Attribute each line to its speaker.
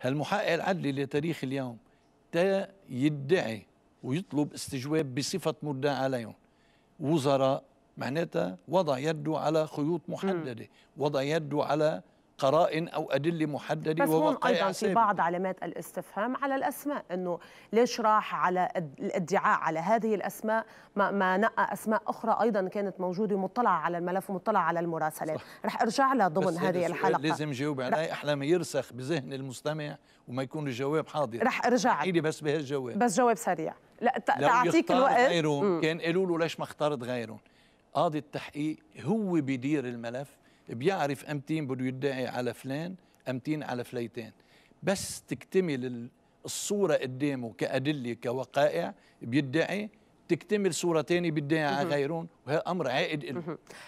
Speaker 1: هالمحقق العدلي لتاريخ اليوم تا يدعي ويطلب استجواب بصفة مدعى عليهم وزراء معناتها وضع يده على خيوط محددة وضع يده على قرائن او ادله محدده بس هون ايضا في بعض
Speaker 2: علامات الاستفهام على الاسماء انه ليش راح على الادعاء على هذه الاسماء ما, ما نقى اسماء اخرى ايضا كانت موجوده مطلعه على الملف ومطلعه على المراسلات رح ارجع لها ضمن هذه الحلقه لازم
Speaker 1: جاوب عليه احلى ما يرسخ بذهن المستمع وما يكون الجواب حاضر رح ارجع لي بس بهالجواب بس
Speaker 2: جواب سريع لا تعطيك الوقت غيرهم كان
Speaker 1: قالوا له ليش ما اخترت غيرهم قاضي التحقيق هو بيدير الملف بيعرف امتين بده يدعي على فلان امتين على فليتين بس تكتمل الصوره قدامه كادله كوقائع بيدعي تكتمل صورة تانية بيدعي على غيرهم وهذا أمر عائد له